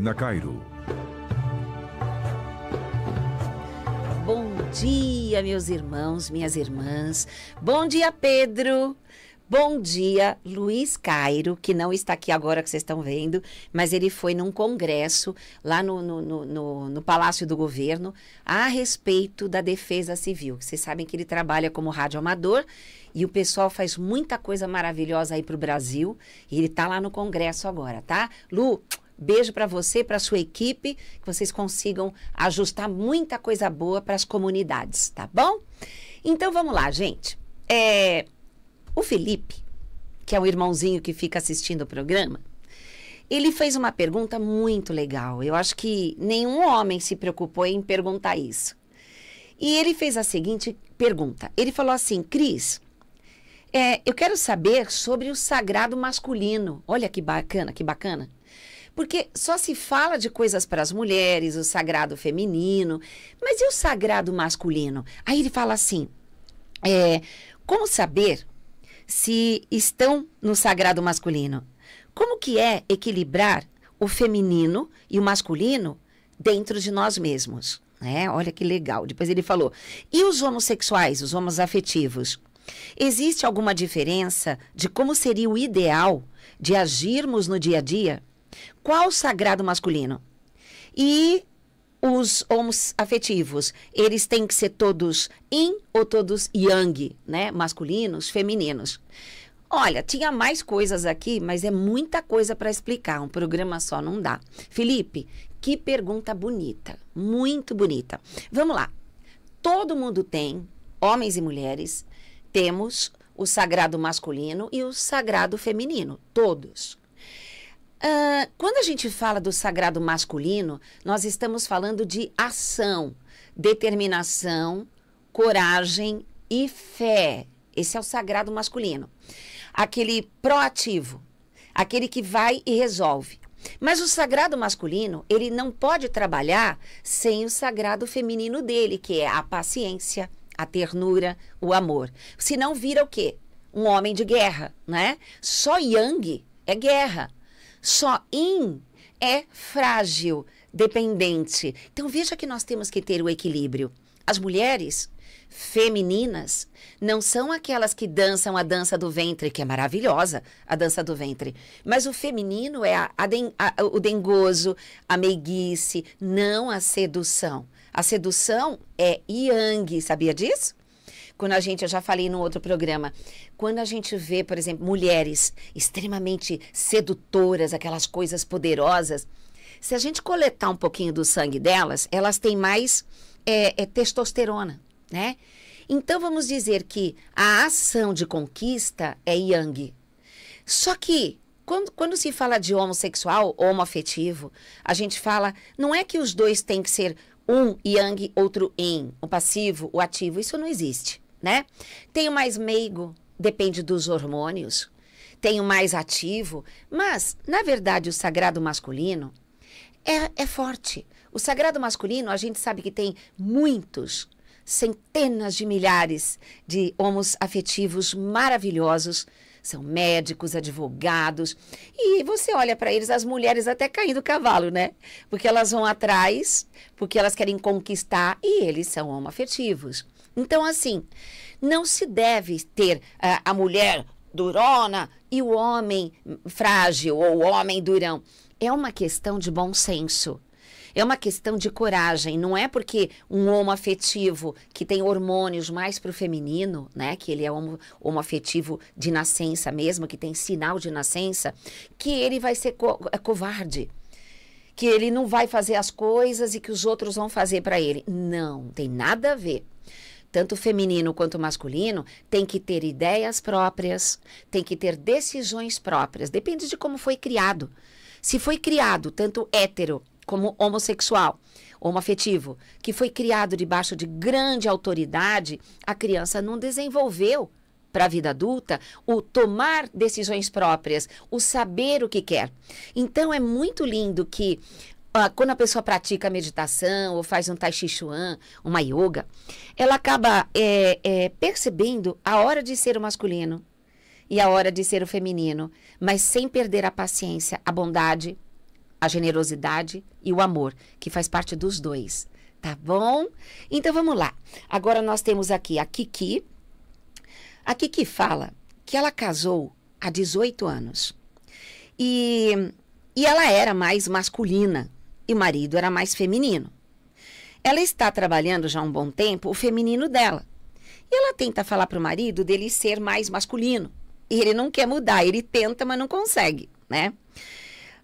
na Cairo. Bom dia, meus irmãos, minhas irmãs. Bom dia, Pedro. Bom dia, Luiz Cairo, que não está aqui agora que vocês estão vendo, mas ele foi num congresso lá no, no, no, no Palácio do Governo a respeito da defesa civil. Vocês sabem que ele trabalha como radioamador e o pessoal faz muita coisa maravilhosa aí para o Brasil. E ele está lá no congresso agora, tá? Lu, Beijo para você, para sua equipe, que vocês consigam ajustar muita coisa boa para as comunidades, tá bom? Então vamos lá, gente. É, o Felipe, que é o irmãozinho que fica assistindo o programa, ele fez uma pergunta muito legal. Eu acho que nenhum homem se preocupou em perguntar isso. E ele fez a seguinte pergunta. Ele falou assim, Cris, é, eu quero saber sobre o sagrado masculino. Olha que bacana, que bacana. Porque só se fala de coisas para as mulheres, o sagrado feminino, mas e o sagrado masculino? Aí ele fala assim: é, como saber se estão no sagrado masculino? Como que é equilibrar o feminino e o masculino dentro de nós mesmos? É, olha que legal. Depois ele falou: e os homossexuais, os homos afetivos? Existe alguma diferença de como seria o ideal de agirmos no dia a dia? Qual o sagrado masculino? E os homos afetivos, eles têm que ser todos yin ou todos yang, né? Masculinos, femininos. Olha, tinha mais coisas aqui, mas é muita coisa para explicar. Um programa só não dá. Felipe, que pergunta bonita, muito bonita. Vamos lá. Todo mundo tem, homens e mulheres, temos o sagrado masculino e o sagrado feminino, todos. Ah, quando a gente fala do sagrado masculino, nós estamos falando de ação, determinação, coragem e fé. Esse é o sagrado masculino. Aquele proativo, aquele que vai e resolve. Mas o sagrado masculino, ele não pode trabalhar sem o sagrado feminino dele, que é a paciência, a ternura, o amor. Senão vira o quê? Um homem de guerra, né? Só Yang é guerra. Só in é frágil, dependente. Então veja que nós temos que ter o equilíbrio. As mulheres femininas não são aquelas que dançam a dança do ventre, que é maravilhosa, a dança do ventre. Mas o feminino é a, a den, a, o dengoso, a meiguice, não a sedução. A sedução é yang, sabia disso? Quando a gente, eu já falei no outro programa, quando a gente vê, por exemplo, mulheres extremamente sedutoras, aquelas coisas poderosas, se a gente coletar um pouquinho do sangue delas, elas têm mais é, é, testosterona, né? Então vamos dizer que a ação de conquista é yang. Só que quando, quando, se fala de homossexual, homoafetivo, a gente fala, não é que os dois têm que ser um yang, outro yin, o passivo, o ativo, isso não existe né? mais meigo, depende dos hormônios. tenho mais ativo, mas na verdade o sagrado masculino é, é forte. O sagrado masculino, a gente sabe que tem muitos, centenas de milhares de homos afetivos maravilhosos são médicos, advogados. E você olha para eles, as mulheres até caem do cavalo, né? Porque elas vão atrás, porque elas querem conquistar e eles são homoafetivos. Então, assim, não se deve ter uh, a mulher durona e o homem frágil ou o homem durão. É uma questão de bom senso. É uma questão de coragem, não é porque um homo afetivo que tem hormônios mais para o feminino, né, que ele é homo, homo afetivo de nascença mesmo, que tem sinal de nascença, que ele vai ser co é covarde, que ele não vai fazer as coisas e que os outros vão fazer para ele. Não, tem nada a ver tanto feminino quanto masculino, tem que ter ideias próprias, tem que ter decisões próprias. Depende de como foi criado. Se foi criado tanto hétero como homossexual, homoafetivo, que foi criado debaixo de grande autoridade, a criança não desenvolveu para a vida adulta o tomar decisões próprias, o saber o que quer. Então é muito lindo que quando a pessoa pratica meditação ou faz um tai chi chuan, uma yoga, ela acaba é, é, percebendo a hora de ser o masculino e a hora de ser o feminino, mas sem perder a paciência, a bondade, a generosidade e o amor, que faz parte dos dois, tá bom? Então vamos lá. Agora nós temos aqui a Kiki. A Kiki fala que ela casou há 18 anos. E, e ela era mais masculina e o marido era mais feminino. Ela está trabalhando já há um bom tempo o feminino dela. E ela tenta falar para o marido dele ser mais masculino. E ele não quer mudar, ele tenta, mas não consegue, né?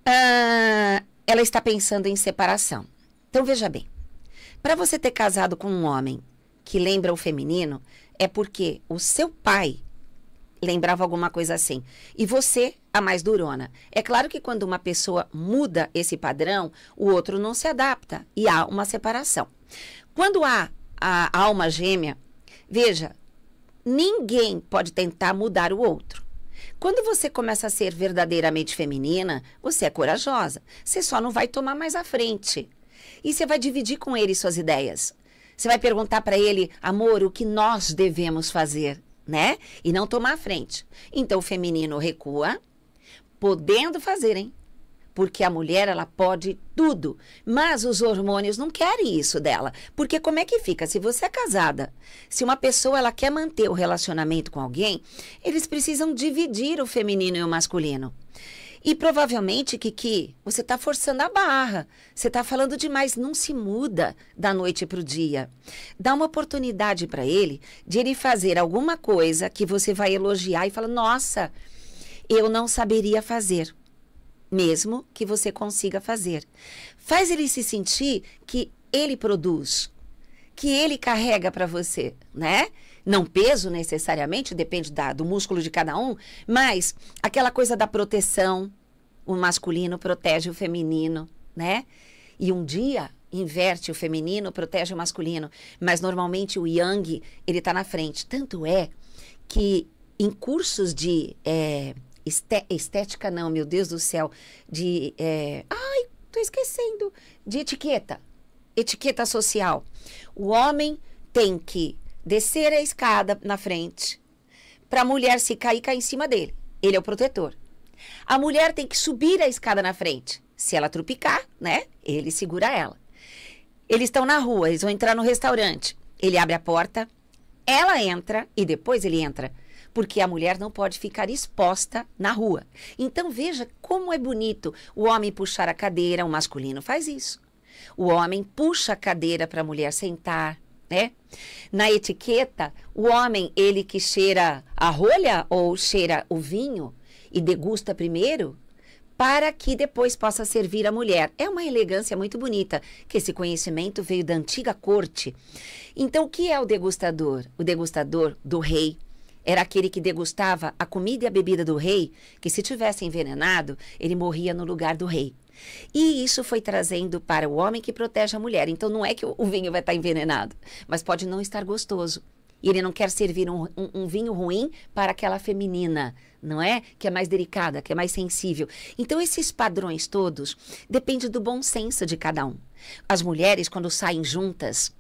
Ah, ela está pensando em separação. Então veja bem, para você ter casado com um homem que lembra o feminino, é porque o seu pai lembrava alguma coisa assim. E você, a mais durona. É claro que quando uma pessoa muda esse padrão, o outro não se adapta e há uma separação. Quando há a alma gêmea, veja, ninguém pode tentar mudar o outro. Quando você começa a ser verdadeiramente feminina, você é corajosa. Você só não vai tomar mais à frente. E você vai dividir com ele suas ideias. Você vai perguntar para ele, amor, o que nós devemos fazer? né? E não tomar a frente. Então o feminino recua, podendo fazer, hein? Porque a mulher, ela pode tudo, mas os hormônios não querem isso dela. Porque como é que fica? Se você é casada, se uma pessoa ela quer manter o relacionamento com alguém, eles precisam dividir o feminino e o masculino. E provavelmente, Kiki, você está forçando a barra. Você está falando demais. Não se muda da noite para o dia. Dá uma oportunidade para ele de ele fazer alguma coisa que você vai elogiar e fala: Nossa, eu não saberia fazer. Mesmo que você consiga fazer. Faz ele se sentir que ele produz, que ele carrega para você, né? Não peso necessariamente, depende da, do músculo de cada um, mas aquela coisa da proteção. O masculino protege o feminino, né? E um dia inverte o feminino, protege o masculino, mas normalmente o yang, ele está na frente. Tanto é que em cursos de é, estética, não, meu Deus do céu, de. É, ai, tô esquecendo! De etiqueta, etiqueta social. O homem tem que descer a escada na frente para a mulher se cair cair em cima dele. Ele é o protetor. A mulher tem que subir a escada na frente. Se ela trupicar, né? Ele segura ela. Eles estão na rua, eles vão entrar no restaurante. Ele abre a porta, ela entra e depois ele entra, porque a mulher não pode ficar exposta na rua. Então veja como é bonito o homem puxar a cadeira, o masculino faz isso. O homem puxa a cadeira para a mulher sentar, né? Na etiqueta, o homem, ele que cheira a rolha ou cheira o vinho e degusta primeiro, para que depois possa servir a mulher. É uma elegância muito bonita, que esse conhecimento veio da antiga corte. Então, o que é o degustador? O degustador do rei, era aquele que degustava a comida e a bebida do rei, que se tivesse envenenado, ele morria no lugar do rei. E isso foi trazendo para o homem que protege a mulher. Então não é que o vinho vai estar envenenado, mas pode não estar gostoso. E ele não quer servir um, um, um vinho ruim para aquela feminina, não é? Que é mais delicada, que é mais sensível. Então esses padrões todos dependem do bom senso de cada um. As mulheres, quando saem juntas,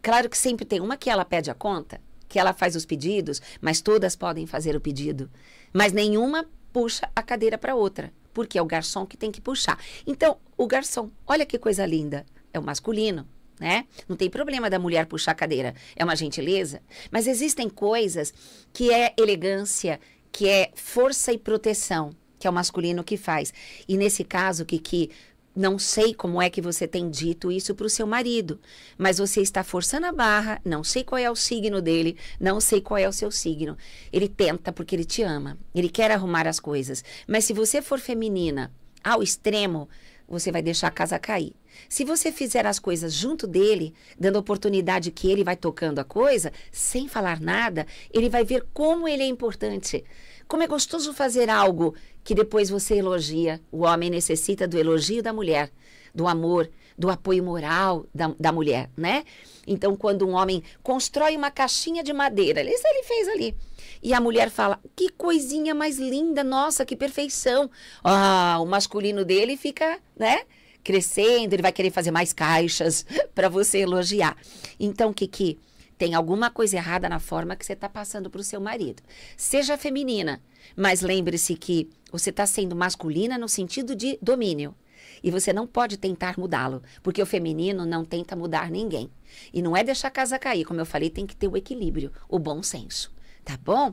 claro que sempre tem uma que ela pede a conta, que ela faz os pedidos, mas todas podem fazer o pedido. Mas nenhuma puxa a cadeira para outra, porque é o garçom que tem que puxar. Então, o garçom, olha que coisa linda, é o masculino, né? Não tem problema da mulher puxar a cadeira, é uma gentileza. Mas existem coisas que é elegância, que é força e proteção, que é o masculino que faz. E nesse caso, Kiki, não sei como é que você tem dito isso para o seu marido, mas você está forçando a barra. Não sei qual é o signo dele, não sei qual é o seu signo. Ele tenta porque ele te ama, ele quer arrumar as coisas. Mas se você for feminina ao extremo, você vai deixar a casa cair. Se você fizer as coisas junto dele, dando oportunidade que ele vai tocando a coisa, sem falar nada, ele vai ver como ele é importante. Como é gostoso fazer algo que depois você elogia. O homem necessita do elogio da mulher, do amor, do apoio moral da, da mulher, né? Então, quando um homem constrói uma caixinha de madeira, isso ele fez ali. E a mulher fala: que coisinha mais linda, nossa, que perfeição. Ah, o masculino dele fica, né? Crescendo, ele vai querer fazer mais caixas para você elogiar. Então, Kiki, tem alguma coisa errada na forma que você está passando para o seu marido. Seja feminina, mas lembre-se que você está sendo masculina no sentido de domínio. E você não pode tentar mudá-lo, porque o feminino não tenta mudar ninguém. E não é deixar a casa cair, como eu falei, tem que ter o equilíbrio, o bom senso. Tá bom?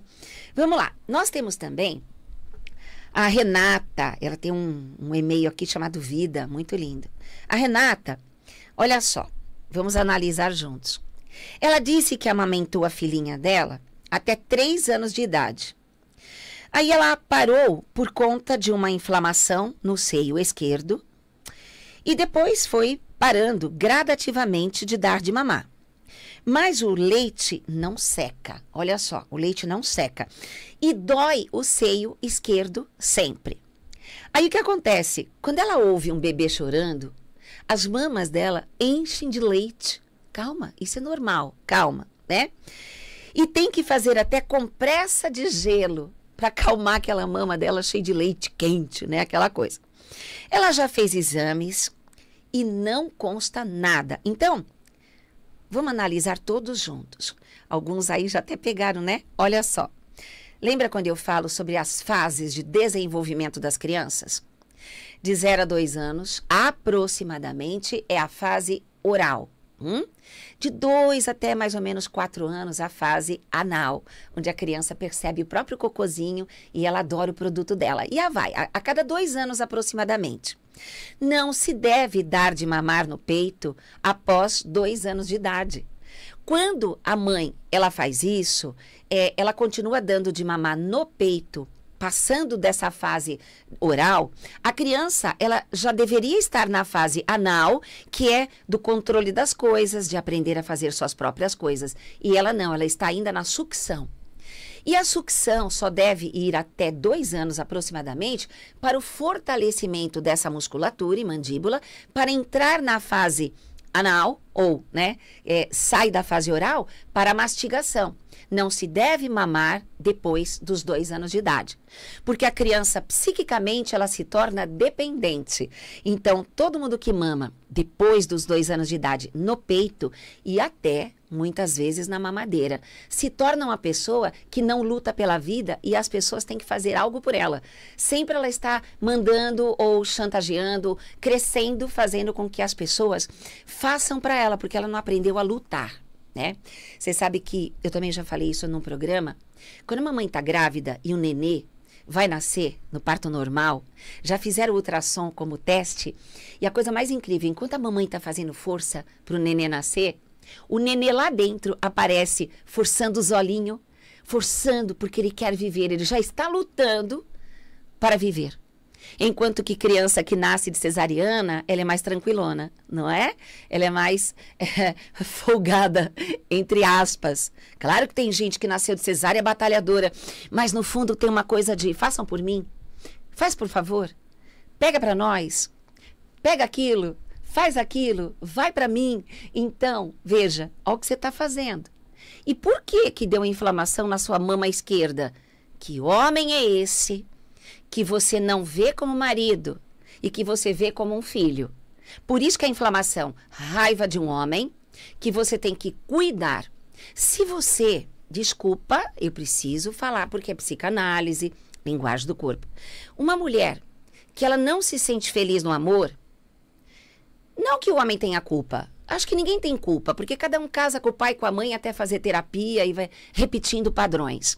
Vamos lá. Nós temos também a Renata, ela tem um, um e-mail aqui chamado Vida, muito lindo. A Renata, olha só, vamos analisar juntos. Ela disse que amamentou a filhinha dela até 3 anos de idade. Aí ela parou por conta de uma inflamação no seio esquerdo e depois foi parando gradativamente de dar de mamar. Mas o leite não seca. Olha só, o leite não seca. E dói o seio esquerdo sempre. Aí o que acontece? Quando ela ouve um bebê chorando, as mamas dela enchem de leite Calma, isso é normal, calma, né? E tem que fazer até compressa de gelo para acalmar aquela mama dela cheia de leite quente, né? Aquela coisa. Ela já fez exames e não consta nada. Então, vamos analisar todos juntos. Alguns aí já até pegaram, né? Olha só. Lembra quando eu falo sobre as fases de desenvolvimento das crianças? De 0 a 2 anos, aproximadamente, é a fase oral. Hum? De dois até mais ou menos quatro anos, a fase anal, onde a criança percebe o próprio cocozinho e ela adora o produto dela. E a vai, a, a cada dois anos aproximadamente. Não se deve dar de mamar no peito após dois anos de idade. Quando a mãe ela faz isso, é, ela continua dando de mamar no peito passando dessa fase oral, a criança ela já deveria estar na fase anal, que é do controle das coisas, de aprender a fazer suas próprias coisas. E ela não, ela está ainda na sucção. E a sucção só deve ir até dois anos aproximadamente para o fortalecimento dessa musculatura e mandíbula para entrar na fase anal ou, né, é, sai da fase oral para a mastigação não se deve mamar depois dos dois anos de idade, porque a criança psiquicamente ela se torna dependente. Então, todo mundo que mama depois dos dois anos de idade no peito e até muitas vezes na mamadeira, se torna uma pessoa que não luta pela vida e as pessoas têm que fazer algo por ela. Sempre ela está mandando ou chantageando, crescendo, fazendo com que as pessoas façam para ela, porque ela não aprendeu a lutar né? Você sabe que eu também já falei isso num programa. Quando uma mãe tá grávida e o um nenê vai nascer no parto normal, já fizeram ultrassom como teste, e a coisa mais incrível, enquanto a mamãe tá fazendo força pro nenê nascer, o nenê lá dentro aparece forçando os olhinhos, forçando porque ele quer viver, ele já está lutando para viver. Enquanto que criança que nasce de cesariana, ela é mais tranquilona, não é? Ela é mais é, folgada, entre aspas. Claro que tem gente que nasceu de cesárea batalhadora, mas no fundo tem uma coisa de façam por mim, faz por favor, pega para nós, pega aquilo, faz aquilo, vai para mim. Então, veja, olha o que você está fazendo. E por que que deu inflamação na sua mama esquerda? Que homem é esse que você não vê como marido e que você vê como um filho. Por isso que a inflamação, raiva de um homem, que você tem que cuidar. Se você, desculpa, eu preciso falar porque é psicanálise, linguagem do corpo. Uma mulher que ela não se sente feliz no amor, não que o homem tenha culpa. Acho que ninguém tem culpa, porque cada um casa com o pai, com a mãe, até fazer terapia e vai repetindo padrões.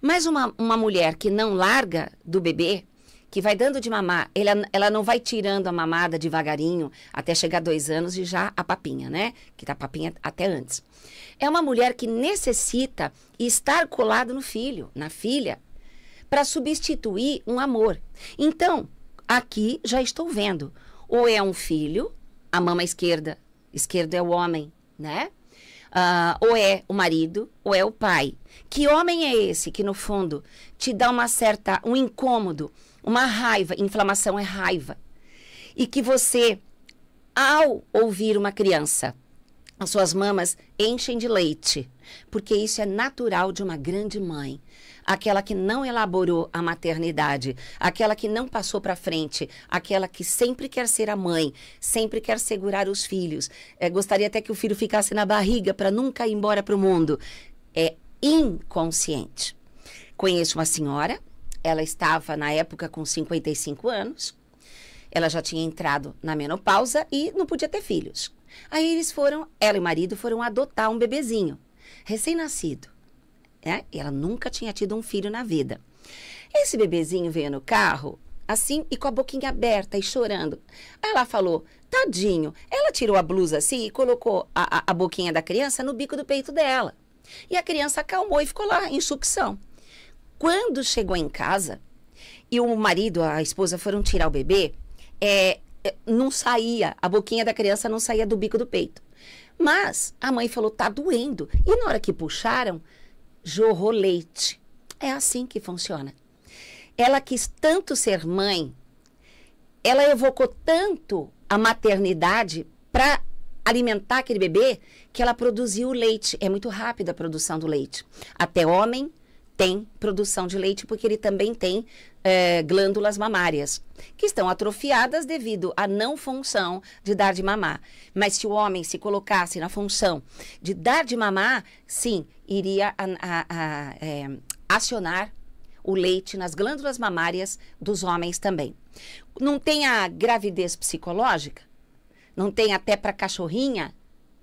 Mas uma, uma mulher que não larga do bebê, que vai dando de mamar, ela, ela não vai tirando a mamada devagarinho até chegar dois anos e já a papinha, né? Que tá papinha até antes. É uma mulher que necessita estar colado no filho, na filha, para substituir um amor. Então, aqui já estou vendo. Ou é um filho, a mama esquerda, esquerdo é o homem, né? Uh, ou é o marido, ou é o pai. Que homem é esse que, no fundo, te dá uma certa, um incômodo, uma raiva? Inflamação é raiva. E que você, ao ouvir uma criança, as suas mamas enchem de leite, porque isso é natural de uma grande mãe aquela que não elaborou a maternidade, aquela que não passou para frente, aquela que sempre quer ser a mãe, sempre quer segurar os filhos, é, gostaria até que o filho ficasse na barriga para nunca ir embora para o mundo. É inconsciente. Conheço uma senhora, ela estava na época com 55 anos, ela já tinha entrado na menopausa e não podia ter filhos. Aí eles foram, ela e o marido foram adotar um bebezinho, recém-nascido né? E ela nunca tinha tido um filho na vida. Esse bebezinho veio no carro, assim, e com a boquinha aberta e chorando. Aí ela falou, tadinho. Ela tirou a blusa assim e colocou a, a, a boquinha da criança no bico do peito dela. E a criança acalmou e ficou lá, em sucção. Quando chegou em casa, e o marido, a esposa foram tirar o bebê, é, é não saía, a boquinha da criança não saía do bico do peito. Mas a mãe falou, tá doendo. E na hora que puxaram, jorrou leite. É assim que funciona. Ela quis tanto ser mãe, ela evocou tanto a maternidade para alimentar aquele bebê que ela produziu o leite. É muito rápida a produção do leite. Até homem tem produção de leite porque ele também tem é, glândulas mamárias que estão atrofiadas devido à não função de dar de mamar. Mas se o homem se colocasse na função de dar de mamar, sim, iria a, a, a, é, acionar o leite nas glândulas mamárias dos homens também. Não tem a gravidez psicológica? Não tem até para cachorrinha,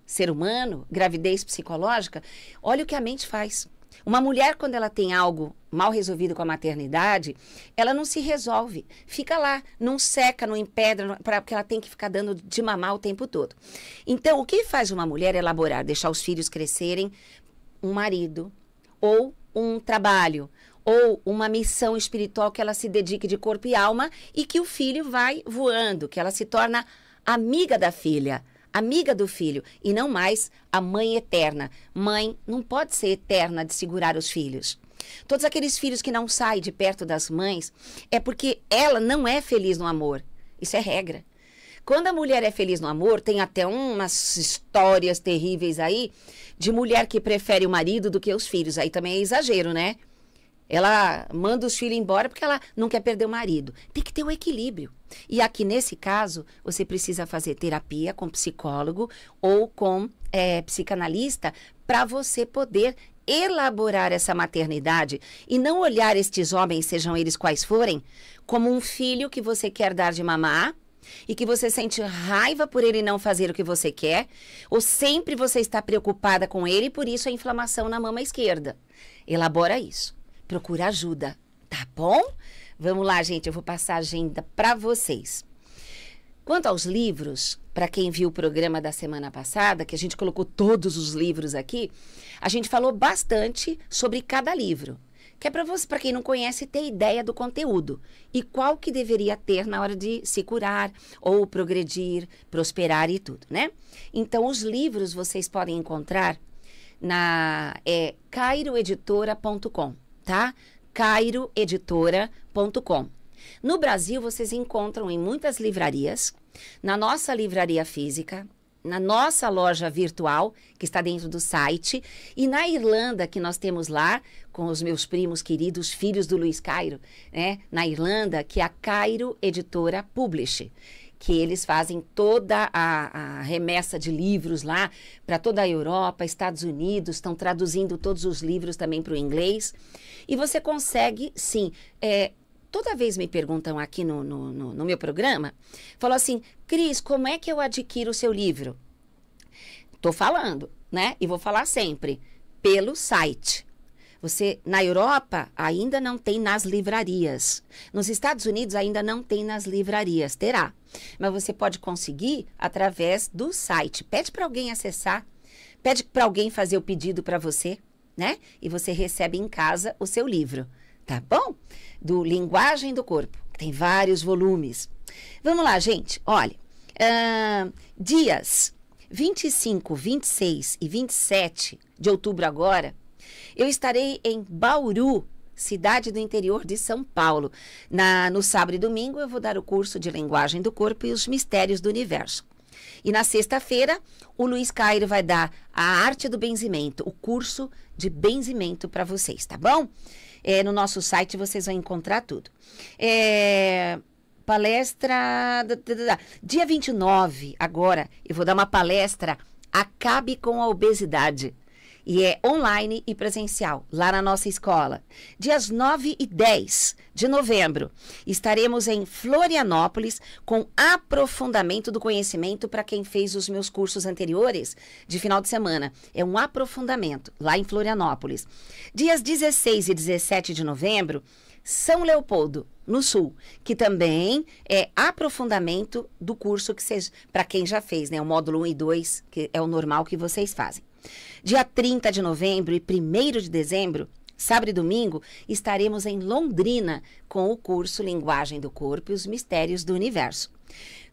ser humano, gravidez psicológica? Olha o que a mente faz. Uma mulher, quando ela tem algo mal resolvido com a maternidade, ela não se resolve. Fica lá, não seca, não empedra, porque ela tem que ficar dando de mamar o tempo todo. Então, o que faz uma mulher elaborar? Deixar os filhos crescerem um marido, ou um trabalho, ou uma missão espiritual que ela se dedique de corpo e alma e que o filho vai voando, que ela se torna amiga da filha, amiga do filho e não mais a mãe eterna. Mãe não pode ser eterna de segurar os filhos. Todos aqueles filhos que não saem de perto das mães é porque ela não é feliz no amor. Isso é regra. Quando a mulher é feliz no amor, tem até umas histórias terríveis aí de mulher que prefere o marido do que os filhos. Aí também é exagero, né? Ela manda os filhos embora porque ela não quer perder o marido. Tem que ter um equilíbrio. E aqui nesse caso, você precisa fazer terapia com psicólogo ou com é, psicanalista para você poder elaborar essa maternidade e não olhar estes homens, sejam eles quais forem, como um filho que você quer dar de mamar e que você sente raiva por ele não fazer o que você quer, ou sempre você está preocupada com ele e por isso a inflamação na mama esquerda. Elabora isso. Procura ajuda, tá bom? Vamos lá, gente, eu vou passar a agenda para vocês. Quanto aos livros, para quem viu o programa da semana passada, que a gente colocou todos os livros aqui, a gente falou bastante sobre cada livro que é para você, para quem não conhece, ter ideia do conteúdo e qual que deveria ter na hora de se curar ou progredir, prosperar e tudo, né? Então, os livros vocês podem encontrar na é, cairoeditora.com, tá? cairoeditora.com. No Brasil, vocês encontram em muitas livrarias, na nossa livraria física, na nossa loja virtual, que está dentro do site, e na Irlanda, que nós temos lá, com os meus primos queridos, filhos do Luiz Cairo, né? na Irlanda, que é a Cairo Editora Publish que eles fazem toda a, a, remessa de livros lá para toda a Europa, Estados Unidos, estão traduzindo todos os livros também para o inglês. E você consegue, sim, é, toda vez me perguntam aqui no, no, no, no meu programa, falou assim, Cris, como é que eu adquiro o seu livro? Tô falando, né? E vou falar sempre, pelo site. Você na Europa ainda não tem nas livrarias. Nos Estados Unidos ainda não tem nas livrarias, terá. Mas você pode conseguir através do site. Pede para alguém acessar, pede para alguém fazer o pedido para você, né? E você recebe em casa o seu livro tá bom? Do Linguagem do Corpo. Tem vários volumes. Vamos lá, gente. Olha, uh, dias 25, 26 e 27 de outubro agora, eu estarei em Bauru, cidade do interior de São Paulo. Na, no sábado e domingo eu vou dar o curso de Linguagem do Corpo e os Mistérios do Universo. E na sexta-feira, o Luiz Cairo vai dar a arte do benzimento, o curso de benzimento para vocês, tá bom? É, no nosso site vocês vão encontrar tudo. É, palestra. Dia 29, agora, eu vou dar uma palestra. Acabe com a obesidade. E é online e presencial, lá na nossa escola. Dias 9 e 10 de novembro, estaremos em Florianópolis com aprofundamento do conhecimento para quem fez os meus cursos anteriores de final de semana. É um aprofundamento lá em Florianópolis. Dias 16 e 17 de novembro, São Leopoldo, no Sul, que também é aprofundamento do curso que para quem já fez, né? O módulo 1 e 2, que é o normal que vocês fazem. Dia 30 de novembro e 1 de dezembro, sábado e domingo, estaremos em Londrina com o curso Linguagem do Corpo e os Mistérios do Universo.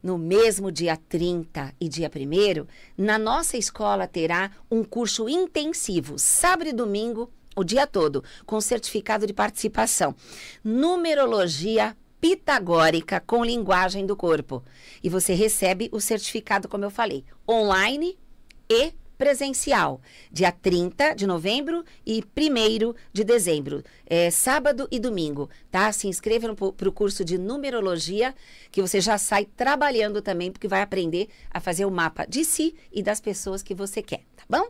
No mesmo dia 30 e dia 1, na nossa escola terá um curso intensivo, sábado e domingo, o dia todo, com certificado de participação. Numerologia pitagórica com linguagem do corpo. E você recebe o certificado, como eu falei, online e presencial, dia 30 de novembro e 1 de dezembro, é, sábado e domingo, tá? Se inscrevam para o curso de numerologia, que você já sai trabalhando também, porque vai aprender a fazer o mapa de si e das pessoas que você quer, tá bom?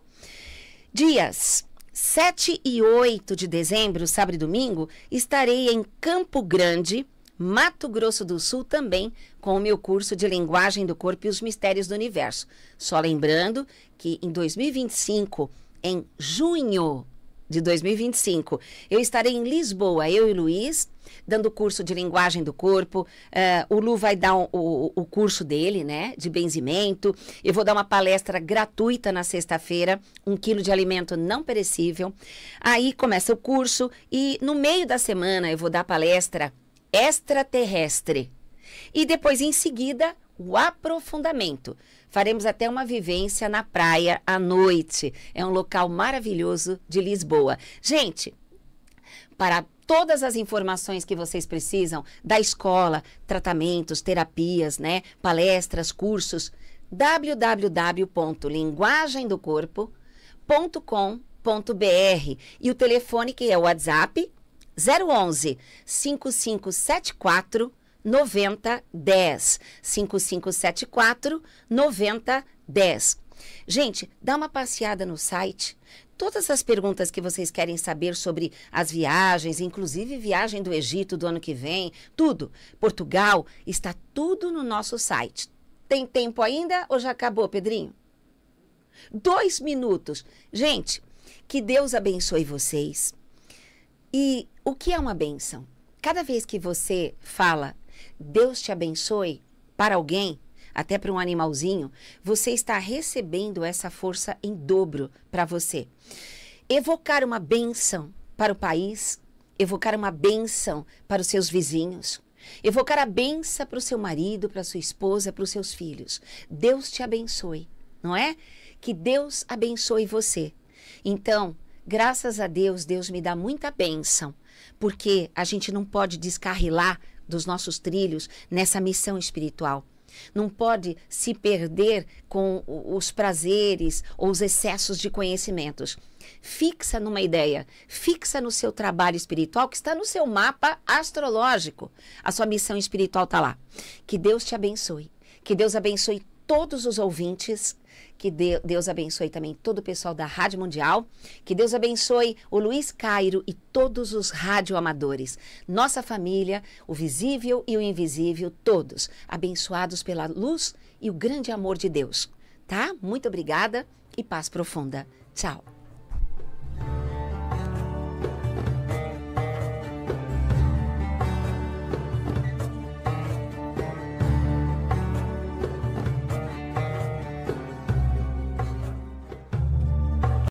Dias 7 e 8 de dezembro, sábado e domingo, estarei em Campo Grande, Mato Grosso do Sul também com o meu curso de Linguagem do Corpo e os Mistérios do Universo. Só lembrando que em 2025, em junho de 2025. Eu estarei em Lisboa, eu e Luiz, dando curso de linguagem do corpo. Uh, o Lu vai dar um, o, o curso dele, né? De benzimento. Eu vou dar uma palestra gratuita na sexta-feira, um quilo de alimento não perecível. Aí começa o curso e no meio da semana eu vou dar palestra extraterrestre. E depois, em seguida, o aprofundamento. Faremos até uma vivência na praia à noite. É um local maravilhoso de Lisboa. Gente, para todas as informações que vocês precisam da escola, tratamentos, terapias, né, palestras, cursos, www.linguagemdocorpo.com.br e o telefone que é o WhatsApp 011 5574 9010. 5574 9010. Gente, dá uma passeada no site. Todas as perguntas que vocês querem saber sobre as viagens, inclusive viagem do Egito do ano que vem, tudo, Portugal, está tudo no nosso site. Tem tempo ainda ou já acabou, Pedrinho? Dois minutos. Gente, que Deus abençoe vocês. E o que é uma benção? Cada vez que você fala Deus te abençoe para alguém, até para um animalzinho, você está recebendo essa força em dobro para você. Evocar uma benção para o país, evocar uma benção para os seus vizinhos, evocar a benção para o seu marido, para sua esposa, para os seus filhos. Deus te abençoe, não é? Que Deus abençoe você. Então, Graças a Deus, Deus me dá muita bênção, porque a gente não pode descarrilar dos nossos trilhos nessa missão espiritual. Não pode se perder com os prazeres ou os excessos de conhecimentos. Fixa numa ideia, fixa no seu trabalho espiritual que está no seu mapa astrológico. A sua missão espiritual está lá. Que Deus te abençoe. Que Deus abençoe todos os ouvintes. Que Deus abençoe também todo o pessoal da Rádio Mundial. Que Deus abençoe o Luiz Cairo e todos os radioamadores. Nossa família, o visível e o invisível, todos abençoados pela luz e o grande amor de Deus. Tá? Muito obrigada e paz profunda. Tchau.